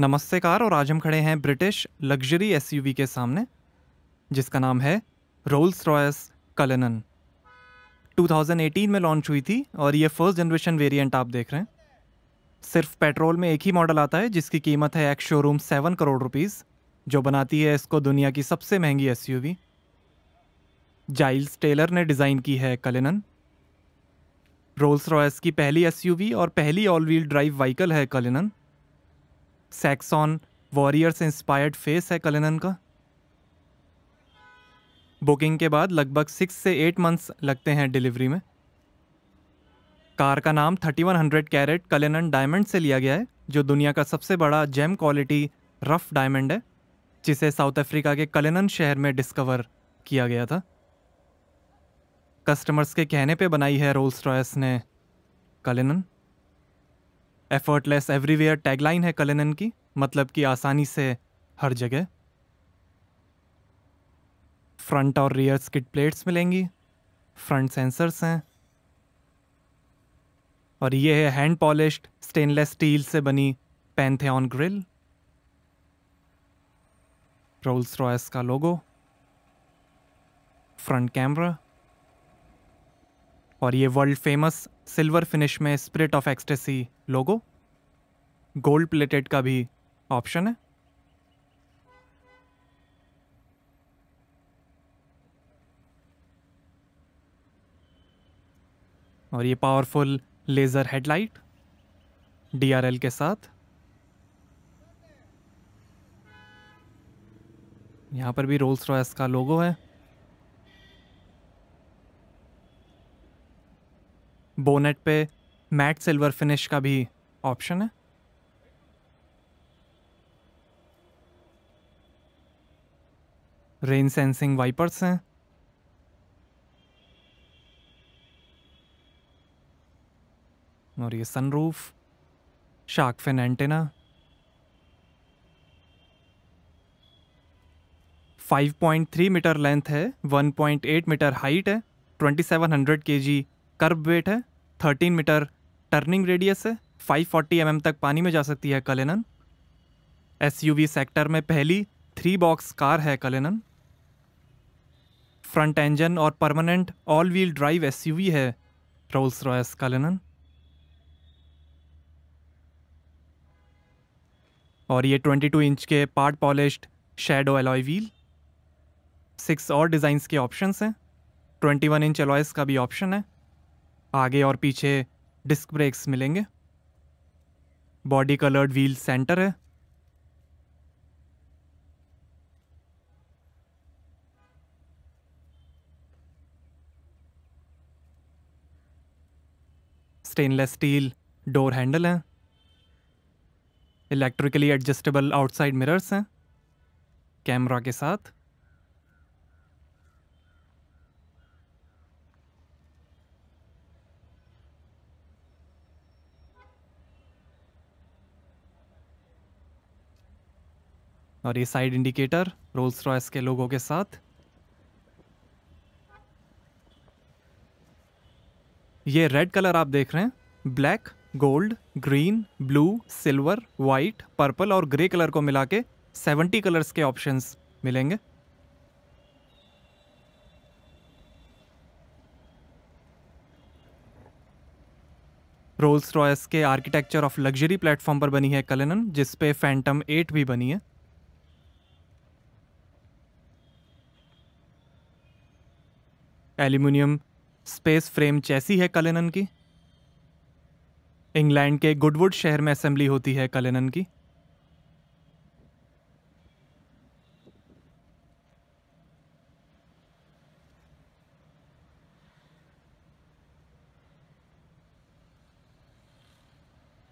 नमस्ते कार और आज हम खड़े हैं ब्रिटिश लग्जरी एसयूवी के सामने जिसका नाम है रोल्स रॉयस कलेनन 2018 में लॉन्च हुई थी और ये फर्स्ट जनरेशन वेरिएंट आप देख रहे हैं सिर्फ पेट्रोल में एक ही मॉडल आता है जिसकी कीमत है एक शोरूम सेवन करोड़ रुपीज़ जो बनाती है इसको दुनिया की सबसे महंगी एस जाइल्स टेलर ने डिज़ाइन की है कलेनन रोल्स रॉयस की पहली एस और पहली ऑल व्हील ड्राइव व्हीकल है कलेनन सैक्सॉन वॉरियर से इंस्पायर्ड फेस है कलेनन का बुकिंग के बाद लगभग सिक्स से एट मंथ्स लगते हैं डिलीवरी में कार का नाम 3100 कैरेट कलेनन डायमंड से लिया गया है जो दुनिया का सबसे बड़ा जेम क्वालिटी रफ डायमंड है जिसे साउथ अफ्रीका के कलेनन शहर में डिस्कवर किया गया था कस्टमर्स के कहने पे बनाई है रोल्स रॉयस ने कलेनन एफर्टलेस एवरीवेयर टैगलाइन है कलेनन की मतलब कि आसानी से हर जगह फ्रंट और रियर स्किड प्लेट्स मिलेंगी फ्रंट सेंसर्स हैं और ये है हैंड पॉलिश्ड स्टेनलेस स्टील से बनी पैंथेन ग्रिल रोल्स रॉयस का लोगो फ्रंट कैमरा और ये वर्ल्ड फेमस सिल्वर फिनिश में spirit of ecstasy logo gold plated का भी ऑप्शन है और ये पावरफुल लेज़र हेडलाइट डीआरएल के साथ यहाँ पर भी रोल्स रॉयस का लोगो है बोनेट पे मैट सिल्वर फिनिश का भी ऑप्शन है रेन सेंसिंग वाइपर्स हैं और ये sunroof shark fin antenna 5.3 metre length है 1.8 मीटर हाइट है 2700 केजी कर्ब वेट है थर्टीन मीटर टर्निंग रेडियस से 540 फोर्टी mm तक पानी में जा सकती है कलेनन एस सेक्टर में पहली थ्री बॉक्स कार है कलेनन फ्रंट इंजन और परमानेंट ऑल व्हील ड्राइव एस है रोल्स रॉयस कलेनन और ये 22 इंच के part polished shadow alloy wheel six और डिज़ाइंस के ऑप्शंस हैं 21 इंच एलॉयस का भी ऑप्शन है आगे और पीछे डिस्क ब्रेक्स मिलेंगे बॉडी कलर्ड व्हील सेंटर है स्टेनलेस स्टील डोर हैंडल हैं इलेक्ट्रिकली एडजस्टेबल आउटसाइड मिरर्स हैं कैमरा के साथ और ये साइड इंडिकेटर रोल्स रॉयस के लोगों के साथ ये रेड कलर आप देख रहे हैं black gold green blue silver white purple और ग्रे कलर को मिला के सेवेंटी कलर्स के ऑप्शंस मिलेंगे रोल्स रॉयस के आर्किटेक्चर ऑफ लग्जरी प्लेटफॉर्म पर बनी है कलेनन जिसपे फैंटम एट भी बनी है एल्यूमिनियम स्पेस फ्रेम चैसी है कलेनन की इंग्लैंड के गुडवुड शहर में असेंबली होती है कलेनन की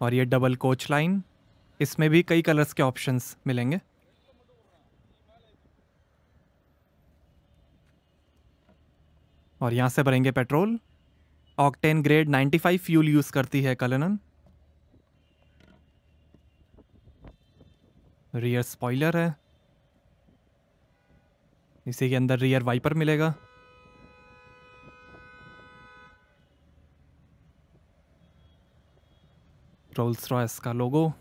और ये डबल कोच लाइन इसमें भी कई कलर्स के ऑप्शंस मिलेंगे और यहाँ से भरेंगे petrol octane grade 95 fuel use करती है कलनन रियर स्पॉइलर है इसी के अंदर रियर वाइपर मिलेगा रोल्स रॉयस का लोगो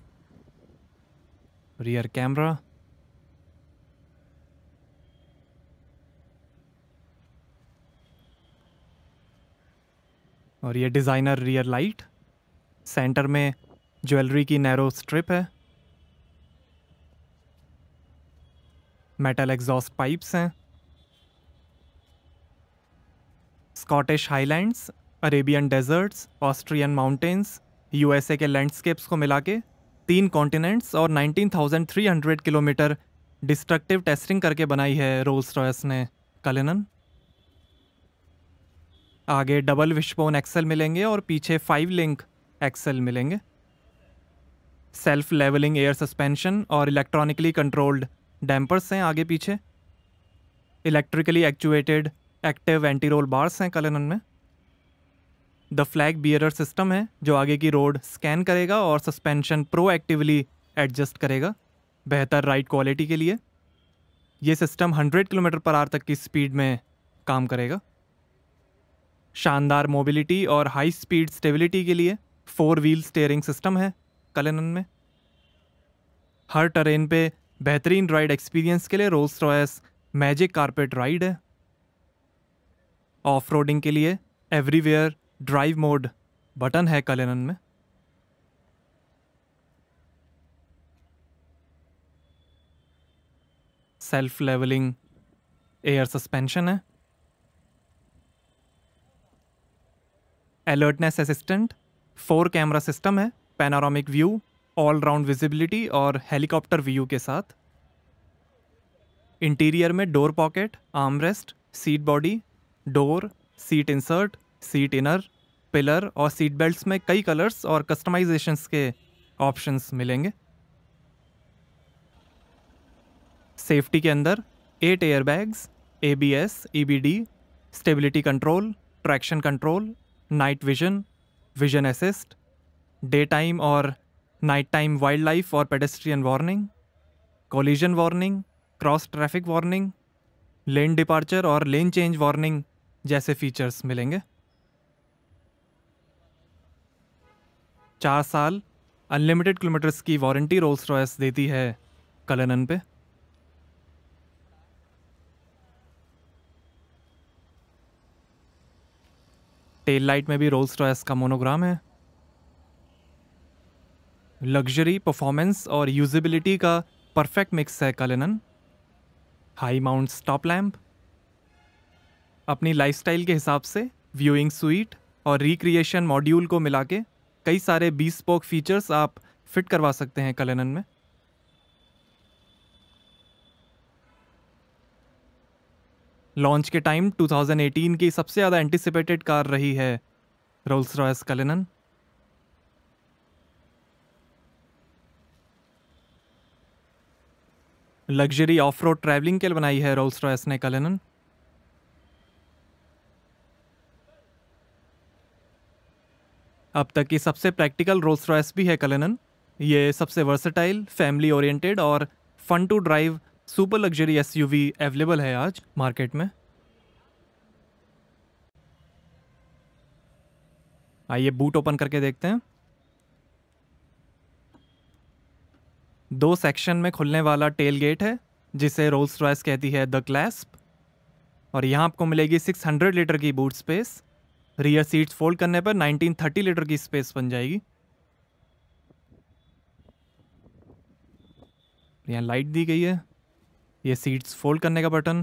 रियर कैमरा और ये डिज़ाइनर रियर लाइट सेंटर में ज्वेलरी की नैरो स्ट्रिप है मेटल एग्जॉस्ट पाइप्स हैं Scottish Highlands Arabian deserts Austrian mountains USA के लैंडस्केप्स को मिला के तीन कॉन्टिनेंट्स और 19,300 किलोमीटर डिस्ट्रक्टिव टेस्टिंग करके बनाई है रोल्स रॉयस ने कलिनन आगे डबल विशबोन एक्सल मिलेंगे और पीछे फाइव लिंक एक्सल मिलेंगे सेल्फ लेवलिंग एयर सस्पेंशन और इलेक्ट्रॉनिकली कंट्रोल्ड डैम्पर्स हैं आगे पीछे electrically actuated active anti roll bars हैं कलन में द फ्लैग बियरर सिस्टम है जो आगे की रोड स्कैन करेगा और सस्पेंशन प्रोएक्टिवली एडजस्ट करेगा बेहतर राइड क्वालिटी के लिए ये सिस्टम 100 किलोमीटर पर आर तक की स्पीड में काम करेगा शानदार मोबिलिटी और हाई स्पीड स्टेबिलिटी के लिए फोर व्हील स्टेयरिंग सिस्टम है कलेनन में हर ट्रेन पे बेहतरीन राइड एक्सपीरियंस के लिए Rolls Royce magic carpet ride है ऑफ रोडिंग के लिए एवरीवेयर ड्राइव मोड बटन है कलेनन में सेल्फ लेवलिंग एयर सस्पेंशन है alertness assistant four camera system है panoramic view all round visibility और हेलीकॉप्टर व्यू के साथ इंटीरियर में door pocket armrest seat body door seat insert seat inner pillar और seat belts में कई कलर्स और कस्टमाइजेशंस के ऑप्शंस मिलेंगे सेफ्टी के अंदर eight airbags A B S E B D stability control traction control night vision vision assist day time और night time wildlife और pedestrian warning collision warning cross traffic warning lane departure और lane change warning जैसे features मिलेंगे चार साल unlimited kilometres की warranty Rolls Royce देती है कलनन पे टेल लाइट में भी रोल्स रॉयस का मोनोग्राम है लग्जरी परफॉर्मेंस और यूजबिलिटी का परफेक्ट मिक्स है Cullinan high mount stop lamp अपनी लाइफस्टाइल के हिसाब से व्यूइंग स्वीट और रिक्रिएशन मॉड्यूल को मिला के कई सारे बी स्पोक फीचर्स आप फिट करवा सकते हैं कलेनन में लॉन्च के टाइम 2018 की सबसे ज़्यादा एंटिसिपेटेड कार रही है Rolls Royce Cullinan luxury off road travelling के लिए बनाई है रोल्स रॉयस ने कलेनन अब तक की सबसे प्रैक्टिकल रोल्स रॉयस भी है कलेनन ये सबसे वर्सेटाइल फैमिली ओरिएंटेड और fun to drive super luxury एस अवेलेबल है आज मार्केट में आइए बूट ओपन करके देखते हैं दो सेक्शन में खुलने वाला टेल गेट है जिसे रोल्स रॉयस कहती है द क्लैस्प और यहाँ आपको मिलेगी 600 लीटर की boot space rear seats fold करने पर 1930 लीटर की स्पेस बन जाएगी यहाँ लाइट दी गई है ये सीट्स फोल्ड करने का बटन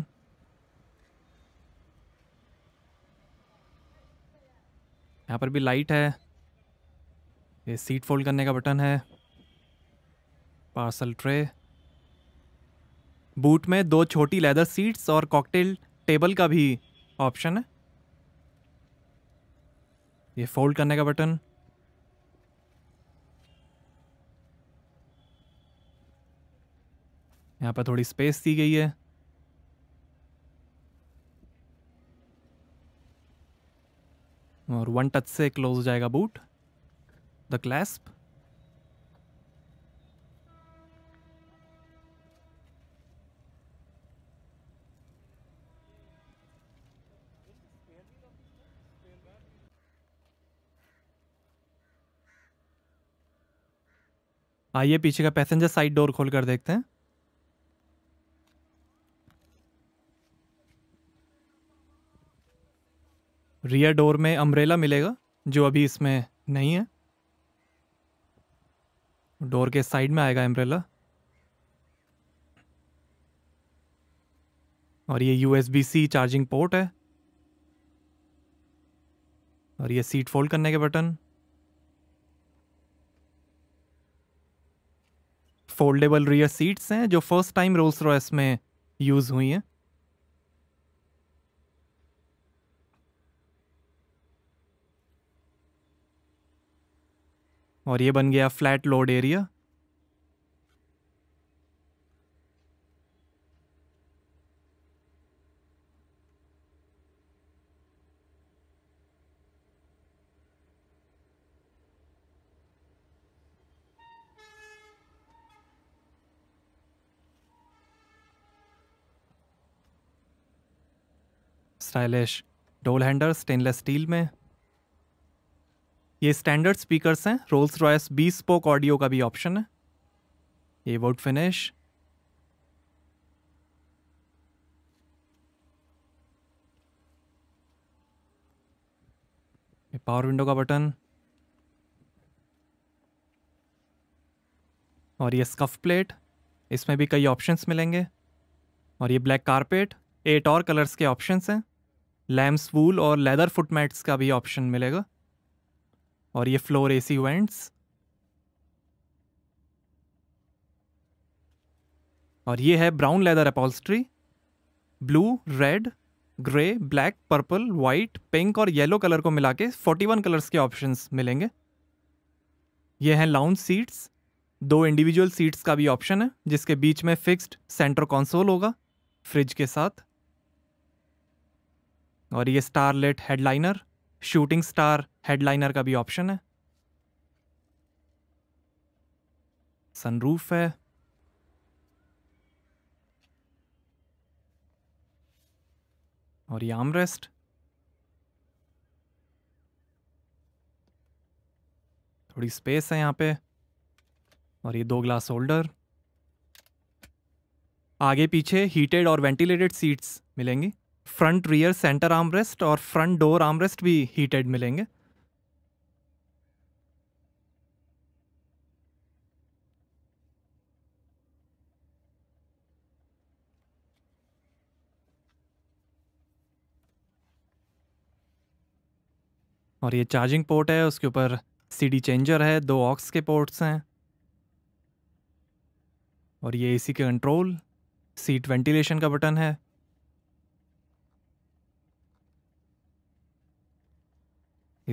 यहाँ पर भी लाइट है ये सीट फोल्ड करने का बटन है पार्सल ट्रे बूट में दो छोटी लेदर सीट्स और कॉकटेल टेबल का भी ऑप्शन है ये फोल्ड करने का बटन यहाँ पर थोड़ी स्पेस दी गई है और वन टच से क्लोज हो जाएगा बूट द क्लैस्प आइए पीछे का पैसेंजर साइड डोर खोल कर देखते हैं रियर डोर में अम्ब्रेला मिलेगा जो अभी इसमें नहीं है डोर के साइड में आएगा अम्ब्रेला और ये यू सी चार्जिंग पोर्ट है और ये सीट फोल्ड करने के बटन फोल्डेबल रियर सीट्स हैं जो फर्स्ट टाइम रोल्स रॉयस में यूज़ हुई हैं और ये बन गया flat load area stylish door handle stainless steel में ये स्टैंडर्ड स्पीकर्स हैं Rolls Royce bespoke audio का भी ऑप्शन है ये वोट फिनिश पावर विंडो का बटन और ये स्कफ प्लेट इसमें भी कई ऑप्शंस मिलेंगे और ये ब्लैक कारपेट एट और कलर्स के ऑप्शंस हैं लैम्स वूल और लेदर फुट मैट्स का भी ऑप्शन मिलेगा और ये फ्लोर एसी वेंट्स और ये है brown leather upholstery blue red grey black purple white pink और येलो कलर को मिला के फोर्टी वन कलर्स के ऑप्शंस मिलेंगे ये हैं लाउंज सीट्स दो इंडिविजुअल सीट्स का भी ऑप्शन है जिसके बीच में फिक्स्ड सेंटर कंसोल होगा फ्रिज के साथ और ये starlight headliner shooting star headliner का भी ऑप्शन है सनरूफ है और ये आमरेस्ट थोड़ी स्पेस है यहाँ पे और ये दो ग्लास होल्डर आगे पीछे हीटेड और वेंटिलेटेड सीट्स मिलेंगी फ्रंट रियर सेंटर आर्मरेस्ट और फ्रंट डोर आर्मरेस्ट भी हीटेड मिलेंगे और ये चार्जिंग पोर्ट है उसके ऊपर सीडी चेंजर है दो ऑक्स के पोर्ट्स हैं और ये एसी के कंट्रोल सीट वेंटिलेशन का बटन है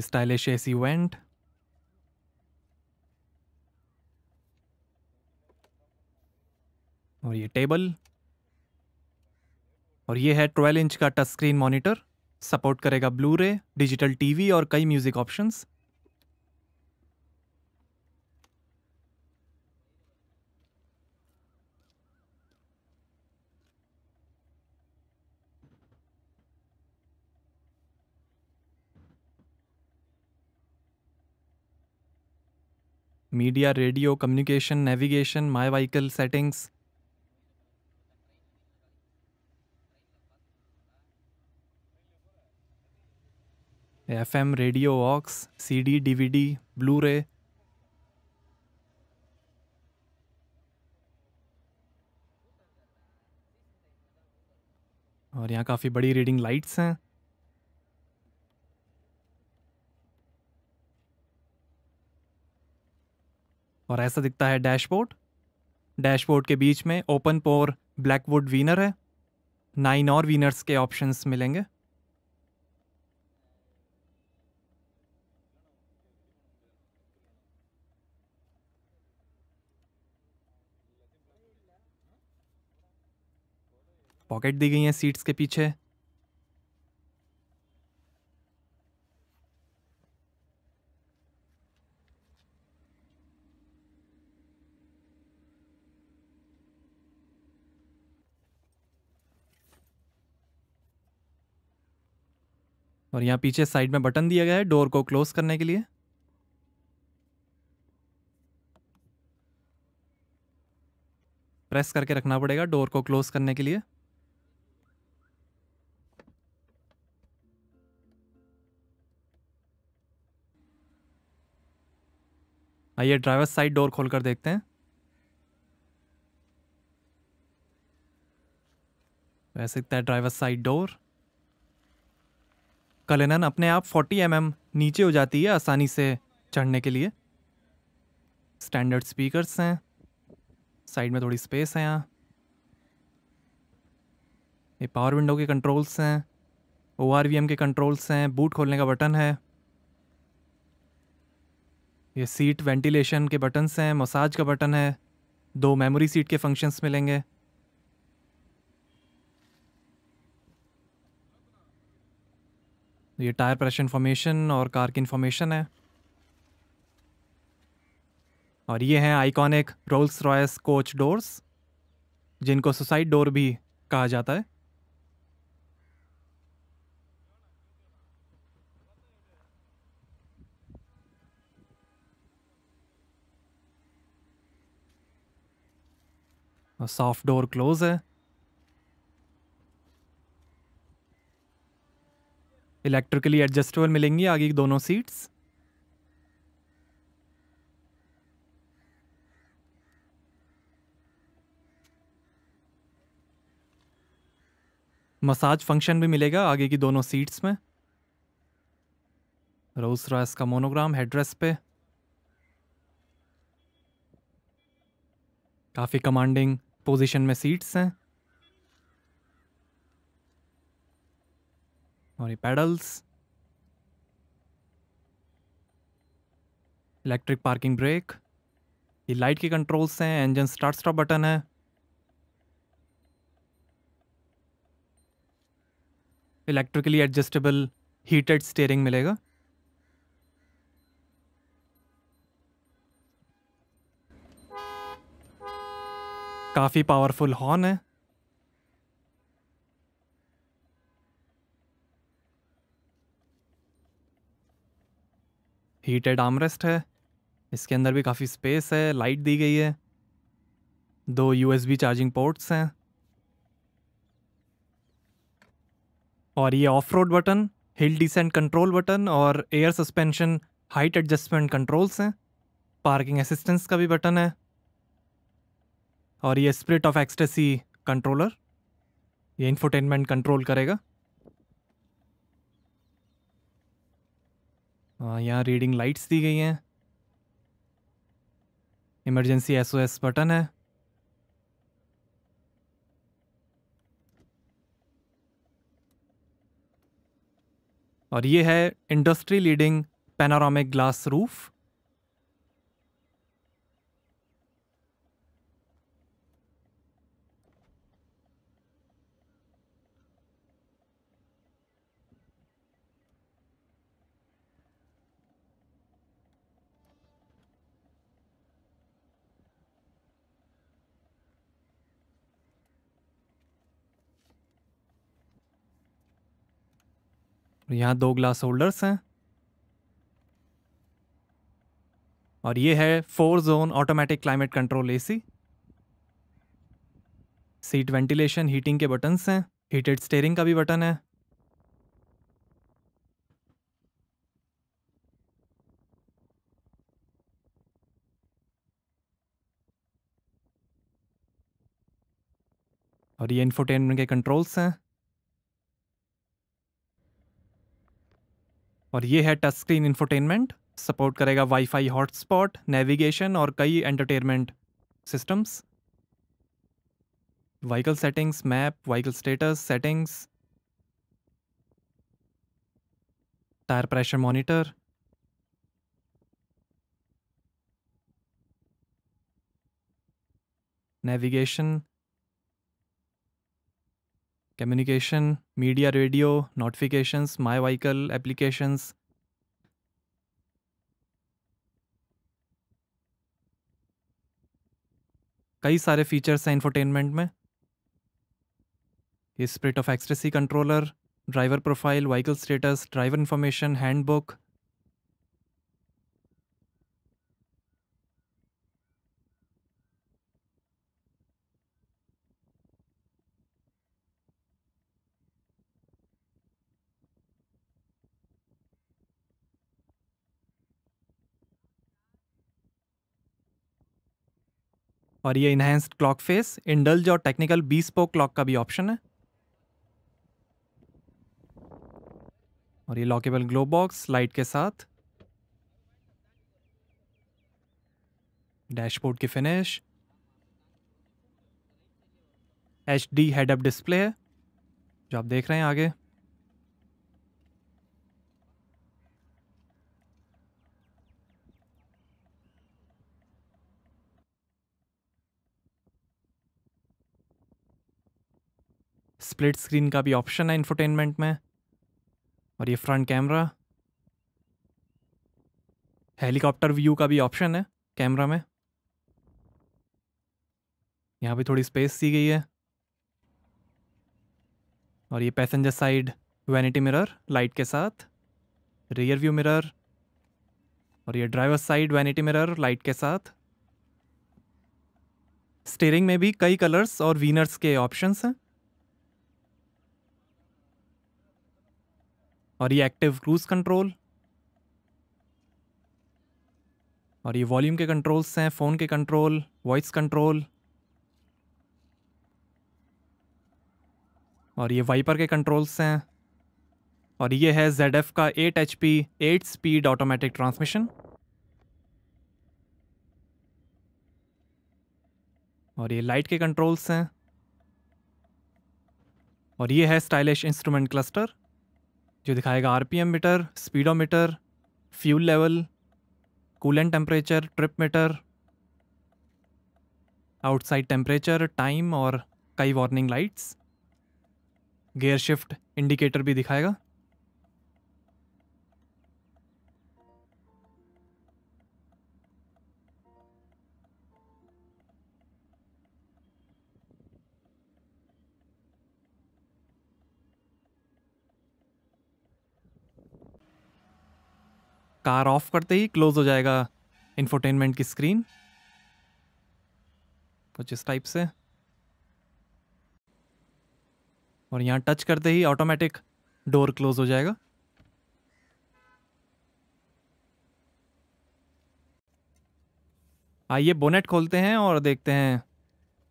stylish as he went. और ये टेबल और ये है 12 इंच का टच स्क्रीन मॉनिटर सपोर्ट करेगा ब्लू रे डिजिटल टीवी और कई music options media radio communication navigation my vehicle settings F M radio aux C D Blu ray और यहाँ काफ़ी बड़ी रीडिंग लाइट्स हैं और ऐसा दिखता है डैशबोर्ड डैशबोर्ड के बीच में ओपन पोर ब्लैकवुड वीनर है नाइन और वीनर्स के ऑप्शंस मिलेंगे पॉकेट दी गई हैं सीट्स के पीछे और यहाँ पीछे साइड में बटन दिया गया है डोर को क्लोज करने के लिए प्रेस करके रखना पड़ेगा डोर को क्लोज करने के लिए आइए ड्राइवर साइड डोर खोल कर देखते हैं वैसे तो ड्राइवर साइड डोर कलेनन अपने आप 40 एम mm नीचे हो जाती है आसानी से चढ़ने के लिए स्टैंडर्ड स्पीकर्स हैं साइड में थोड़ी स्पेस है यहाँ ये पावर विंडो के कंट्रोल्स हैं ओ आर वी एम के कंट्रोल्स हैं बूट खोलने का बटन है ये सीट वेंटिलेशन के बटन्स हैं मसाज का बटन है दो मेमोरी सीट के फंक्शंस मिलेंगे ये टायर प्रेशर इन्फॉर्मेशन और कार की इन्फॉर्मेशन है और ये हैं iconic Rolls Royce coach doors जिनको सुसाइड डोर भी कहा जाता है और सॉफ्ट डोर क्लोज है इलेक्ट्रिकली एडजस्टेबल मिलेंगी आगे की दोनों सीट्स मसाज फंक्शन भी मिलेगा आगे की दोनों सीट्स में रोल्स रॉयस का मोनोग्राम हेडरेस पे काफ़ी कमांडिंग पोजीशन में सीट्स हैं और ये पैडल्स इलेक्ट्रिक पार्किंग ब्रेक ये लाइट के कंट्रोल्स हैं इंजन स्टार्ट स्टॉप बटन है इलेक्ट्रिकली एडजस्टेबल हीटेड स्टेयरिंग मिलेगा काफ़ी पावरफुल हॉर्न है हीटेड आमरेस्ट है इसके अंदर भी काफ़ी स्पेस है लाइट दी गई है दो यूएसबी चार्जिंग पोर्ट्स हैं और ये off road button hill descent control button और air suspension height adjustment controls हैं पार्किंग असिस्टेंस का भी बटन है और ये स्प्रिट ऑफ एक्सटेसी कंट्रोलर ये इन्फोटेनमेंट कंट्रोल करेगा हाँ, यहाँ रीडिंग लाइट्स दी गई हैं इमरजेंसी एसओएस बटन है और ये है industry leading panoramic glass roof और यहाँ दो ग्लास होल्डर्स हैं और ये है four zone automatic climate control AC seat ventilation heating के बटन्स हैं हीटेड स्टेयरिंग का भी बटन है और ये इन्फोटेनमेंट के कंट्रोल्स हैं और ये है टच स्क्रीन इन्फोटेनमेंट सपोर्ट करेगा वाईफाई हॉटस्पॉट नेविगेशन और कई entertainment systems vehicle settings map vehicle status settings tyre pressure monitor navigation communication media radio notifications my vehicle applications कई सारे फीचर्स हैं इन्फोटेनमेंट में spirit of ecstasy controller driver profile vehicle status driver information handbook और ये enhanced clock face indulge और technical bespoke clock का भी option है और ये लॉकेबल ग्लो बॉक्स लाइट के साथ डैशबोर्ड की finish H D head up display है जो आप देख रहे हैं आगे स्प्लिट स्क्रीन का भी ऑप्शन है इन्फोटेनमेंट में और ये फ्रंट कैमरा हेलीकॉप्टर व्यू का भी ऑप्शन है कैमरा में यहाँ पे थोड़ी स्पेस दी गई है और ये passenger side vanity mirror light के साथ रियर व्यू मिरर और ये driver side vanity mirror light के साथ स्टेयरिंग में भी कई कलर्स और वीनर्स के ऑप्शंस हैं और ये एक्टिव क्रूज कंट्रोल और ये वॉल्यूम के कंट्रोल्स हैं फ़ोन के कंट्रोल वॉइस कंट्रोल और ये वाइपर के कंट्रोल्स हैं और ये है जेड एफ का eight H P eight speed automatic transmission और ये लाइट के कंट्रोल्स हैं और ये है स्टाइलिश इंस्ट्रूमेंट क्लस्टर जो दिखाएगा RPM meter speedometer fuel level coolant temperature trip meter outside temperature time और कई warning lights gear shift indicator भी दिखाएगा कार ऑफ करते ही क्लोज हो जाएगा इन्फोटेनमेंट की स्क्रीन कुछ इस टाइप से और यहाँ टच करते ही ऑटोमेटिक डोर क्लोज हो जाएगा आइए बोनेट खोलते हैं और देखते हैं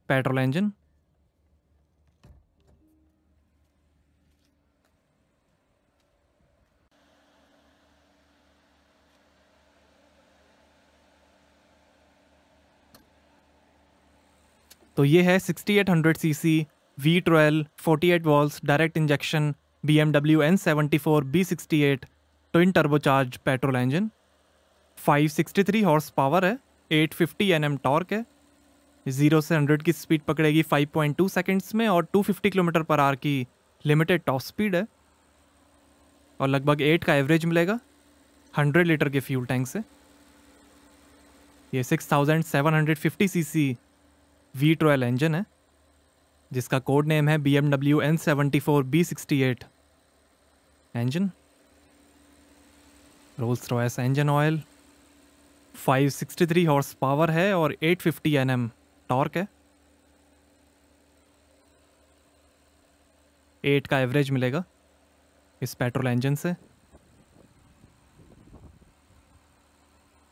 पेट्रोल इंजन तो ये है 6800 CC V 48 eight valves direct injection B M W N seventy four B sixty eight twin turbocharge petrol engine 563 horsepower है 850 एनएम टॉर्क है ज़ीरो से हंड्रेड की स्पीड पकड़ेगी 5.2 सेकेंड्स में और 250 किलोमीटर पर आर की लिमिटेड टॉप स्पीड है और लगभग एट का एवरेज मिलेगा 100 लीटर के फ्यूल टैंक से ये 6750 सी वी ट्रॉयल इंजन है जिसका कोड नेम है B M W N seventy four B sixty eight engine Rolls Royce engine oil 563 horsepower है और 850 फिफ्टी एन टॉर्क है एट का एवरेज मिलेगा इस पेट्रोल इंजन से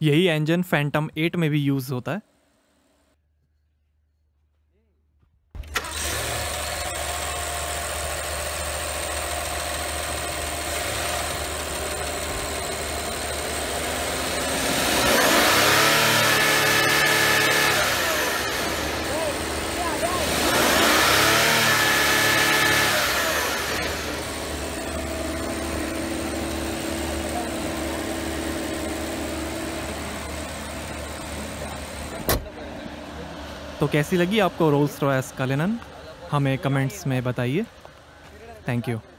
यही इंजन फैंटम एट में भी यूज़ होता है तो कैसी लगी आपको रोल्स रॉयस का लेनन हमें कमेंट्स में बताइए थैंक यू